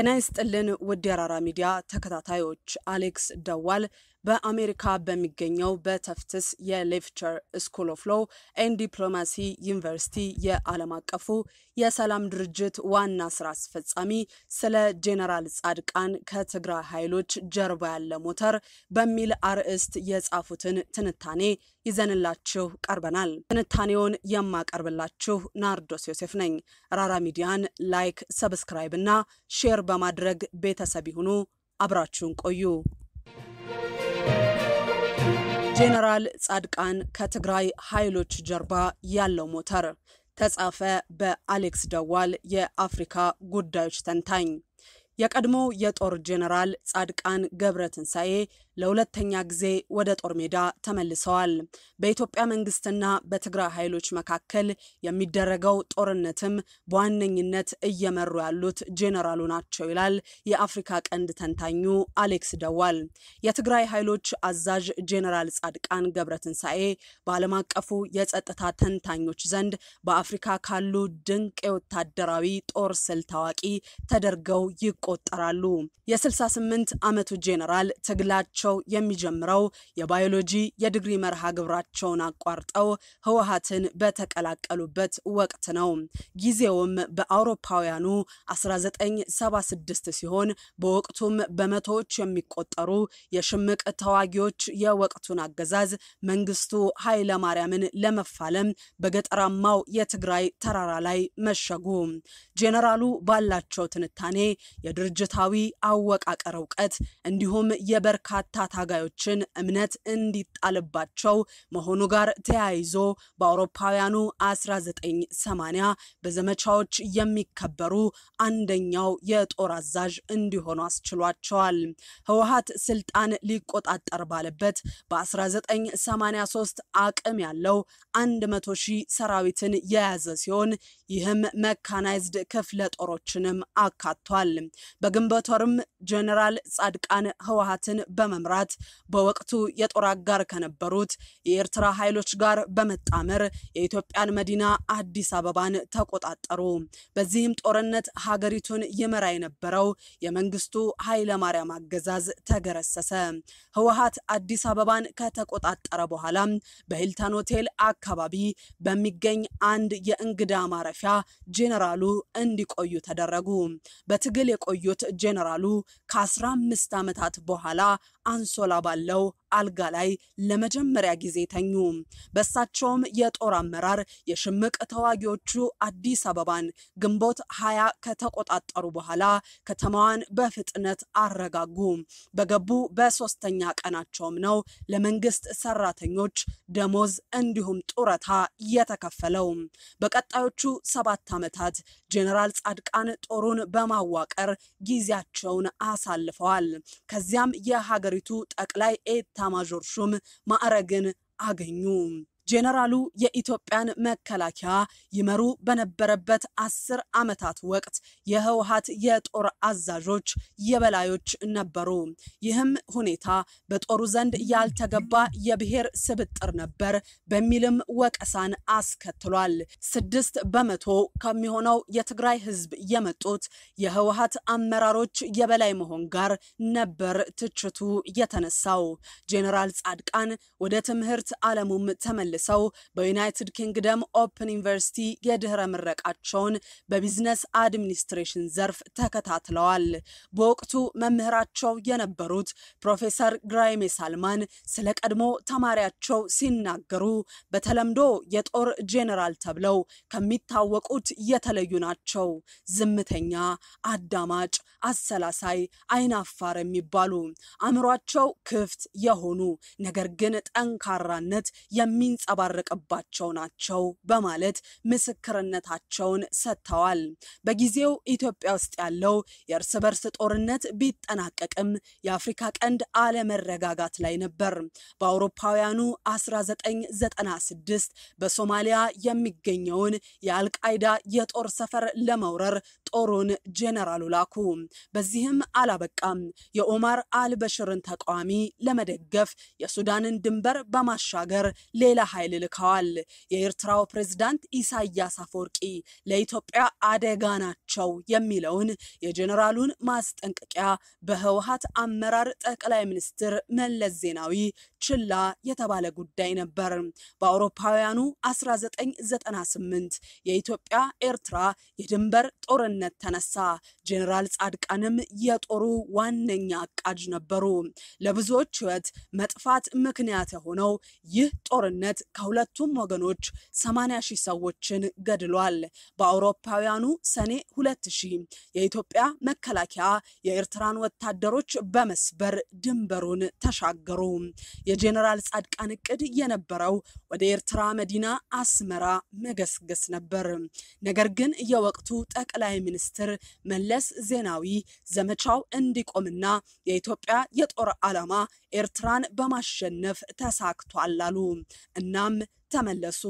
ጤና ይስጥልን ውድ የአራራ ሚዲያ ተከታታዮች፣ አሌክስ ደዋል በአሜሪካ በሚገኘው በተፍትስ የሌክቸር ስኩል ኦፍ ሎው ኤን ዲፕሎማሲ ዩኒቨርሲቲ የዓለም አቀፉ የሰላም ድርጅት ዋና ስራ አስፈጻሚ ስለ ጄኔራል ጻድቃን ከትግራይ ኃይሎች ጀርባ ያለ ሞተር በሚል አርዕስት የጻፉትን ትንታኔ ይዘንላችሁ ቀርበናል። ትንታኔውን የማቀርብላችሁ ናርዶስ ዮሴፍ ነኝ። ራራ ሚዲያን ላይክ፣ ሰብስክራይብ እና ሼር በማድረግ ቤተሰብ ይሁኑ። አብራችሁን ቆዩ። ጄኔራል ጻድቃን ከትግራይ ኃይሎች ጀርባ ያለው ሞተር ተጻፈ በአሌክስ ደዋል የአፍሪካ ጉዳዮች ተንታኝ። የቀድሞው የጦር ጄኔራል ጻድቃን ገብረ ትንሣኤ ለሁለተኛ ጊዜ ወደ ጦር ሜዳ ተመልሰዋል። በኢትዮጵያ መንግስትና በትግራይ ኃይሎች መካከል የሚደረገው ጦርነትም በዋነኝነት እየመሩ ያሉት ጄኔራሉ ናቸው ይላል የአፍሪካ ቀንድ ተንታኙ አሌክስ ደዋል። የትግራይ ኃይሎች አዛዥ ጄኔራል ጻድቃን ገብረትንሳኤ በዓለም አቀፉ የጸጥታ ተንታኞች ዘንድ በአፍሪካ ካሉ ድንቅ የወታደራዊ ጦር ስል ታዋቂ ተደርገው ይቆጠራሉ። የ68 ዓመቱ ጄኔራል ትግላቸው ህይወታቸው የሚጀምረው የባዮሎጂ የድግሪ መርሃ ግብራቸውን አቋርጠው ህወሀትን በተቀላቀሉበት ወቅት ነው። ጊዜውም በአውሮፓውያኑ 1976 ሲሆን በወቅቱም በመቶዎች የሚቆጠሩ የሽምቅ ተዋጊዎች የወቅቱን አገዛዝ መንግስቱ ኃይለ ማርያምን ለመፋለም በገጠራማው የትግራይ ተራራ ላይ መሸጉ። ጄኔራሉ ባላቸው ትንታኔ የድርጅታዊ አወቃቀር እውቀት እንዲሁም የበርካታ ታጋዮችን እምነት እንዲጣልባቸው መሆኑ ጋር ተያይዞ በአውሮፓውያኑ 1980 በዘመቻዎች የሚከበሩ አንደኛው የጦር አዛዥ እንዲሆኑ አስችሏቸዋል። ህወሀት ስልጣን ሊቆጣጠር ባለበት በ1983 አቅም ያለው 100 ሺህ ሰራዊትን የያዘ ሲሆን ይህም መካናይዝድ ክፍለ ጦሮችንም አካቷል። በግንቦት ወርም ጀኔራል ጻድቃን ህወሀትን በመምራት በመምራት በወቅቱ የጦር አጋር ከነበሩት የኤርትራ ኃይሎች ጋር በመጣመር የኢትዮጵያን መዲና አዲስ አበባን ተቆጣጠሩ። በዚህም ጦርነት ሀገሪቱን ይመራ የነበረው የመንግስቱ ኃይለማርያም አገዛዝ ተገረሰሰ። ህወሀት አዲስ አበባን ከተቆጣጠረ በኋላም በሂልተን ሆቴል አካባቢ በሚገኝ አንድ የእንግዳ ማረፊያ ጄኔራሉ እንዲቆዩ ተደረጉ። በትግል የቆዩት ጄኔራሉ ከ15 ዓመታት በኋላ አንሶላ ባለው አልጋ ላይ ለመጀመሪያ ጊዜ ተኙ። በሳቸውም የጦር አመራር የሽምቅ ተዋጊዎቹ አዲስ አበባን ግንቦት ሀያ ከተቆጣጠሩ በኋላ ከተማዋን በፍጥነት አረጋጉ። በገቡ በሶስተኛ ቀናቸውም ነው ለመንግስት ሰራተኞች ደሞዝ እንዲሁም ጡረታ የተከፈለው። በቀጣዮቹ ሰባት ዓመታት ጄኔራል ጻድቃን ጦሩን በማዋቀር ጊዜያቸውን አሳልፈዋል። ከዚያም የሀገሪ የሀገሪቱ ጠቅላይ ኤታማዦር ሹም ማዕረግን አገኙ። ጄኔራሉ የኢትዮጵያን መከላከያ ይመሩ በነበረበት አስር ዓመታት ወቅት የህወሀት የጦር አዛዦች የበላዮች ነበሩ። ይህም ሁኔታ በጦሩ ዘንድ ያልተገባ የብሔር ስብጥር ነበር በሚልም ወቀሳን አስከትሏል። ስድስት በመቶ ከሚሆነው የትግራይ ህዝብ የመጡት የህወሀት አመራሮች የበላይ መሆን ጋር ነበር ትችቱ የተነሳው። ጄኔራል ጻድቃን ወደ ትምህርት ዓለሙም ተመልሰው ተመልሰው በዩናይትድ ኪንግደም ኦፕን ዩኒቨርሲቲ የድህረ ምረቃቸውን በቢዝነስ አድሚኒስትሬሽን ዘርፍ ተከታትለዋል። በወቅቱ መምህራቸው የነበሩት ፕሮፌሰር ግራይሜ ሳልማን ስለ ቀድሞ ተማሪያቸው ሲናገሩ በተለምዶ የጦር ጄኔራል ተብለው ከሚታወቁት የተለዩ ናቸው። ዝምተኛ፣ አዳማጭ፣ አሰላሳይ፣ አይናፋር የሚባሉ አእምሯቸው ክፍት የሆኑ ነገር ግን ጠንካራነት የሚንጸ የሚንጸባረቅባቸው ናቸው በማለት ምስክርነታቸውን ሰጥተዋል። በጊዜው ኢትዮጵያ ውስጥ ያለው የእርስ በርስ ጦርነት ቢጠናቀቅም የአፍሪካ ቀንድ አለመረጋጋት ላይ ነበር። በአውሮፓውያኑ 1996 በሶማሊያ የሚገኘውን የአልቃይዳ የጦር ሰፈር ለመውረር ጦሩን ጄኔራሉ ላኩ። በዚህም አላበቃም። የኦማር አልበሽርን ተቃዋሚ ለመደገፍ የሱዳንን ድንበር በማሻገር ሌላ ኃይል ልከዋል። የኤርትራው ፕሬዝዳንት ኢሳያስ አፈወርቂ ለኢትዮጵያ አደጋ ናቸው የሚለውን የጄኔራሉን ማስጠንቀቂያ በህወሀት አመራር ጠቅላይ ሚኒስትር መለስ ዜናዊ ችላ የተባለ ጉዳይ ነበር። በአውሮፓውያኑ 1998 የኢትዮጵያ ኤርትራ የድንበር ጦርነት ጦርነት ተነሳ። ጄኔራል ጻድቃንም የጦሩ ዋነኛ አቃጅ ነበሩ። ለብዙዎች ሕይወት መጥፋት ምክንያት የሆነው ይህ ጦርነት ከሁለቱም ወገኖች 80 ሺህ ሰዎችን ገድሏል። በአውሮፓውያኑ ሰኔ 2000 የኢትዮጵያ መከላከያ የኤርትራን ወታደሮች በመስበር ድንበሩን ተሻገሩ። የጄኔራል ጻድቃን እቅድ የነበረው ወደ ኤርትራ መዲና አስመራ መገስገስ ነበር። ነገር ግን የወቅቱ ጠቅላይ ሚኒስትር መለስ ዜናዊ ዘመቻው እንዲቆምና የኢትዮጵያ የጦር ዓላማ ኤርትራን በማሸነፍ ተሳክቷል አሉ። እናም ተመለሱ።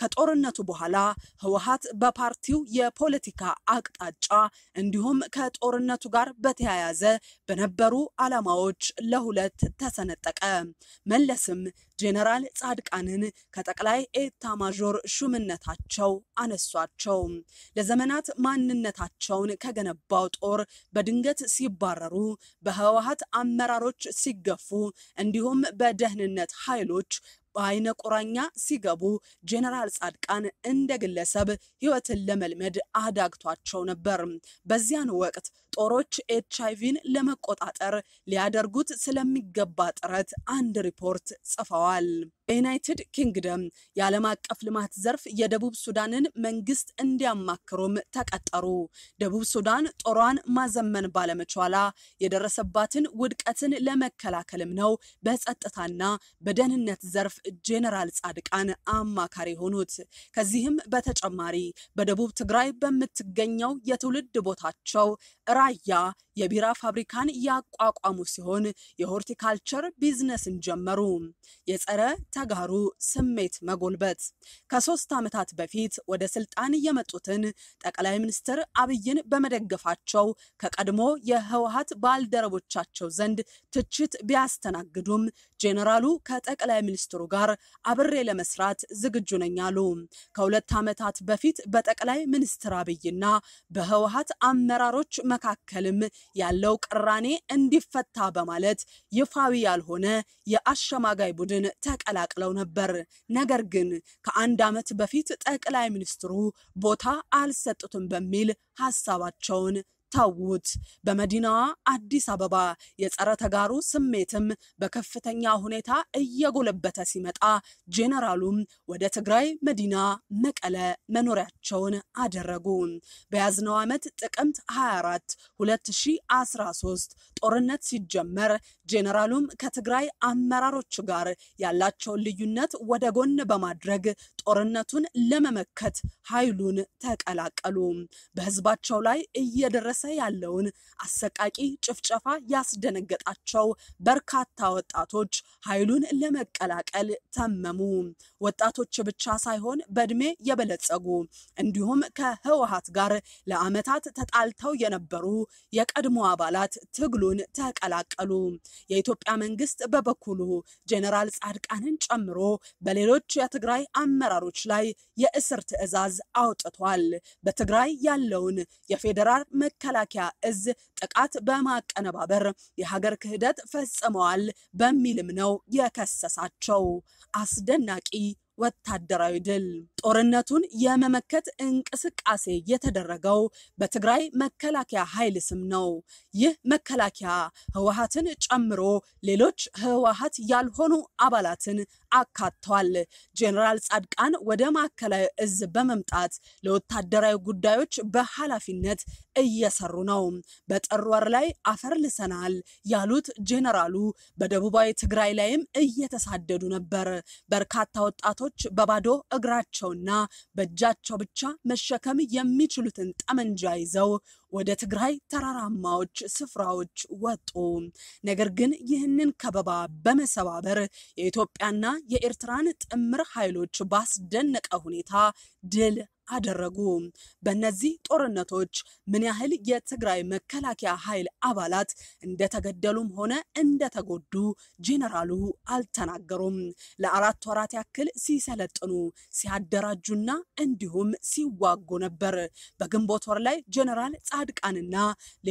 ከጦርነቱ በኋላ ህወሓት በፓርቲው የፖለቲካ አቅጣጫ እንዲሁም ከጦርነቱ ጋር በተያያዘ በነበሩ ዓላማዎች ለሁለት ተሰነጠቀ። መለስም ጄኔራል ጻድቃንን ከጠቅላይ ኤታ ማዦር ሹምነታቸው አነሷቸው። ለዘመናት ማንነታቸውን ከገነባው ጦር በድንገት ሲባረሩ፣ በህወሓት አመራሮች ሲገፉ፣ እንዲሁም በደህንነት ኃይሎች በአይነ ቁራኛ ሲገቡ ጄኔራል ጻድቃን እንደ ግለሰብ ህይወትን ለመልመድ አዳግቷቸው ነበር። በዚያን ወቅት ጦሮች ኤች አይቪን ለመቆጣጠር ሊያደርጉት ስለሚገባ ጥረት አንድ ሪፖርት ጽፈዋል። በዩናይትድ ኪንግደም የዓለም አቀፍ ልማት ዘርፍ የደቡብ ሱዳንን መንግስት እንዲያማክሩም ተቀጠሩ። ደቡብ ሱዳን ጦሯን ማዘመን ባለመቻሏ የደረሰባትን ውድቀትን ለመከላከልም ነው በጸጥታና በደህንነት ዘርፍ ጄኔራል ጻድቃን አማካሪ የሆኑት። ከዚህም በተጨማሪ በደቡብ ትግራይ በምትገኘው የትውልድ ቦታቸው ራያ የቢራ ፋብሪካን ያቋቋሙ ሲሆን የሆርቲካልቸር ቢዝነስን ጀመሩ። የጸረ ተጋሩ ስሜት መጎልበት ከሶስት ዓመታት በፊት ወደ ስልጣን የመጡትን ጠቅላይ ሚኒስትር አብይን በመደገፋቸው ከቀድሞ የህወሀት ባልደረቦቻቸው ዘንድ ትችት ቢያስተናግዱም ጄኔራሉ ከጠቅላይ ሚኒስትሩ ጋር አብሬ ለመስራት ዝግጁ ነኝ አሉ። ከሁለት ዓመታት በፊት በጠቅላይ ሚኒስትር አብይና በህወሀት አመራሮች መካከልም ያለው ቅራኔ እንዲፈታ በማለት ይፋዊ ያልሆነ የአሸማጋይ ቡድን ተቀላቅለው ነበር። ነገር ግን ከአንድ ዓመት በፊት ጠቅላይ ሚኒስትሩ ቦታ አልሰጡትም በሚል ሀሳባቸውን ታውት በመዲናዋ አዲስ አበባ የጸረ ተጋሩ ስሜትም በከፍተኛ ሁኔታ እየጎለበተ ሲመጣ ጄኔራሉም ወደ ትግራይ መዲና መቀለ መኖሪያቸውን አደረጉ። በያዝነው ዓመት ጥቅምት 24 2013 ጦርነት ሲጀመር ጄኔራሉም ከትግራይ አመራሮች ጋር ያላቸውን ልዩነት ወደ ጎን በማድረግ ጦርነቱን ለመመከት ኃይሉን ተቀላቀሉ። በህዝባቸው ላይ እየደረሰ እየደረሰ ያለውን አሰቃቂ ጭፍጨፋ ያስደነገጣቸው በርካታ ወጣቶች ኃይሉን ለመቀላቀል ተመሙ። ወጣቶች ብቻ ሳይሆን በእድሜ የበለጸጉ እንዲሁም ከህወሓት ጋር ለዓመታት ተጣልተው የነበሩ የቀድሞ አባላት ትግሉን ተቀላቀሉ። የኢትዮጵያ መንግስት በበኩሉ ጄኔራል ጻድቃንን ጨምሮ በሌሎች የትግራይ አመራሮች ላይ የእስር ትዕዛዝ አውጥቷል። በትግራይ ያለውን የፌዴራል መከላ መከላከያ እዝ ጥቃት በማቀነባበር የሀገር ክህደት ፈጽመዋል በሚልም ነው የከሰሳቸው። አስደናቂ ወታደራዊ ድል ጦርነቱን የመመከት እንቅስቃሴ የተደረገው በትግራይ መከላከያ ኃይል ስም ነው። ይህ መከላከያ ህወሀትን ጨምሮ ሌሎች ህወሀት ያልሆኑ አባላትን አካተዋል። ጄኔራል ጻድቃን ወደ ማዕከላዊ እዝ በመምጣት ለወታደራዊ ጉዳዮች በኃላፊነት እየሰሩ ነው። በጥር ወር ላይ አፈር ልሰናል ያሉት ጄኔራሉ በደቡባዊ ትግራይ ላይም እየተሳደዱ ነበር። በርካታ ወጣቶች ወጣቶች በባዶ እግራቸውና በእጃቸው ብቻ መሸከም የሚችሉትን ጠመንጃ ይዘው ወደ ትግራይ ተራራማዎች ስፍራዎች ወጡ። ነገር ግን ይህንን ከበባ በመሰባበር የኢትዮጵያና የኤርትራን ጥምር ኃይሎች ባስደነቀ ሁኔታ ድል አደረጉ። በእነዚህ ጦርነቶች ምን ያህል የትግራይ መከላከያ ኃይል አባላት እንደተገደሉም ሆነ እንደተጎዱ ጄኔራሉ አልተናገሩም። ለአራት ወራት ያክል ሲሰለጥኑ ሲያደራጁና እንዲሁም ሲዋጉ ነበር። በግንቦት ወር ላይ ጄኔራል ጻድቃንና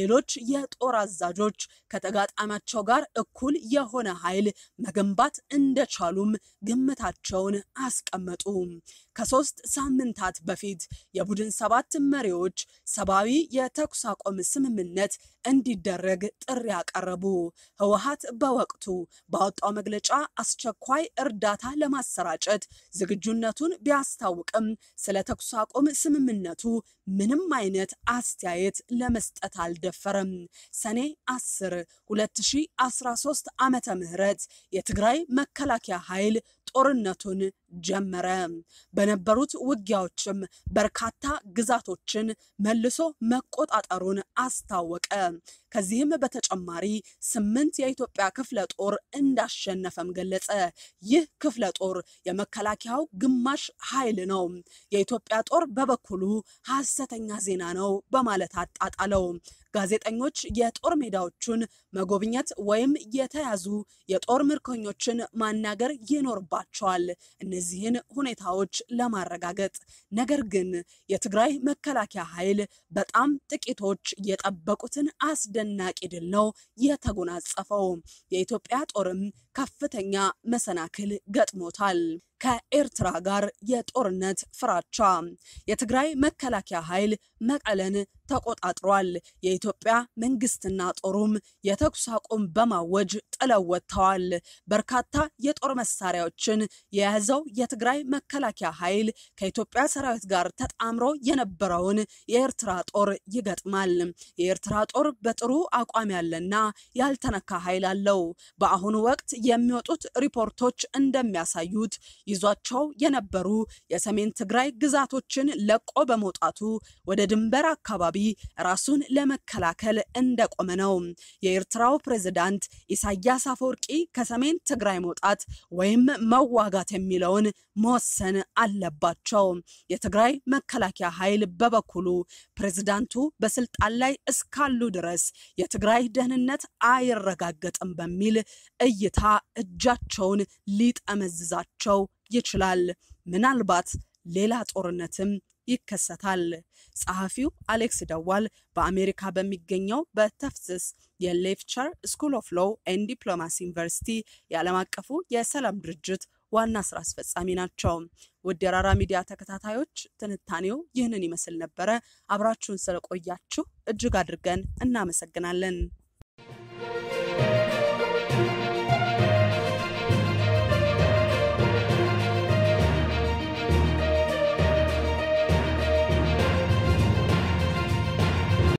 ሌሎች የጦር አዛዦች ከተጋጣሚያቸው ጋር እኩል የሆነ ኃይል መገንባት እንደቻሉም ግምታቸውን አስቀመጡ። ከሶስት ሳምንታት በፊት በፊት የቡድን ሰባት መሪዎች ሰብአዊ የተኩስ አቆም ስምምነት እንዲደረግ ጥሪ አቀረቡ። ህወሓት በወቅቱ ባወጣው መግለጫ አስቸኳይ እርዳታ ለማሰራጨት ዝግጁነቱን ቢያስታውቅም ስለ ተኩስ አቁም ስምምነቱ ምንም አይነት አስተያየት ለመስጠት አልደፈረም። ሰኔ 10 2013 ዓመተ ምህረት የትግራይ መከላከያ ኃይል ጦርነቱን ጀመረ። በነበሩት ውጊያዎችም በርካታ ግዛቶችን መልሶ መቆጣጠሩን አስታወቀ። ከዚህም በተጨማሪ ስምንት የኢትዮጵያ ክፍለ ጦር እንዳሸነፈም ገለጸ። ይህ ክፍለ ጦር የመከላከያው ግማሽ ኃይል ነው። የኢትዮጵያ ጦር በበኩሉ ሐሰተኛ ዜና ነው በማለት አጣጣለው። ጋዜጠኞች የጦር ሜዳዎቹን መጎብኘት ወይም የተያዙ የጦር ምርኮኞችን ማናገር ይኖርባቸዋል እነዚህን ሁኔታዎች ለማረጋገጥ። ነገር ግን የትግራይ መከላከያ ኃይል በጣም ጥቂቶች የጠበቁትን አስደናቂ ድል ነው የተጎናጸፈው። የኢትዮጵያ ጦርም ከፍተኛ መሰናክል ገጥሞታል። ከኤርትራ ጋር የጦርነት ፍራቻ የትግራይ መከላከያ ኃይል መቀለን ተቆጣጥሯል። የኢትዮጵያ መንግስትና ጦሩም የተኩስ አቁም በማወጅ ጥለው ወጥተዋል። በርካታ የጦር መሳሪያዎችን የያዘው የትግራይ መከላከያ ኃይል ከኢትዮጵያ ሰራዊት ጋር ተጣምሮ የነበረውን የኤርትራ ጦር ይገጥማል። የኤርትራ ጦር በጥሩ አቋም ያለና ያልተነካ ኃይል አለው። በአሁኑ ወቅት የሚወጡት ሪፖርቶች እንደሚያሳዩት ይዟቸው የነበሩ የሰሜን ትግራይ ግዛቶችን ለቆ በመውጣቱ ወደ ድንበር አካባቢ አብይ ራሱን ለመከላከል እንደቆመ ነው። የኤርትራው ፕሬዝዳንት ኢሳያስ አፈወርቂ ከሰሜን ትግራይ መውጣት ወይም መዋጋት የሚለውን መወሰን አለባቸው። የትግራይ መከላከያ ኃይል በበኩሉ ፕሬዝዳንቱ በስልጣን ላይ እስካሉ ድረስ የትግራይ ደህንነት አይረጋገጥም በሚል እይታ እጃቸውን ሊጠመዝዛቸው ይችላል። ምናልባት ሌላ ጦርነትም ይከሰታል። ጸሐፊው አሌክስ ደዋል በአሜሪካ በሚገኘው በተፍስስ የሌፍቸር ስኩል ኦፍ ሎው ኤንድ ዲፕሎማሲ ዩኒቨርሲቲ የዓለም አቀፉ የሰላም ድርጅት ዋና ስራ አስፈጻሚ ናቸው። ውድ የራራ ሚዲያ ተከታታዮች ትንታኔው ይህንን ይመስል ነበረ። አብራችሁን ስለቆያችሁ እጅግ አድርገን እናመሰግናለን።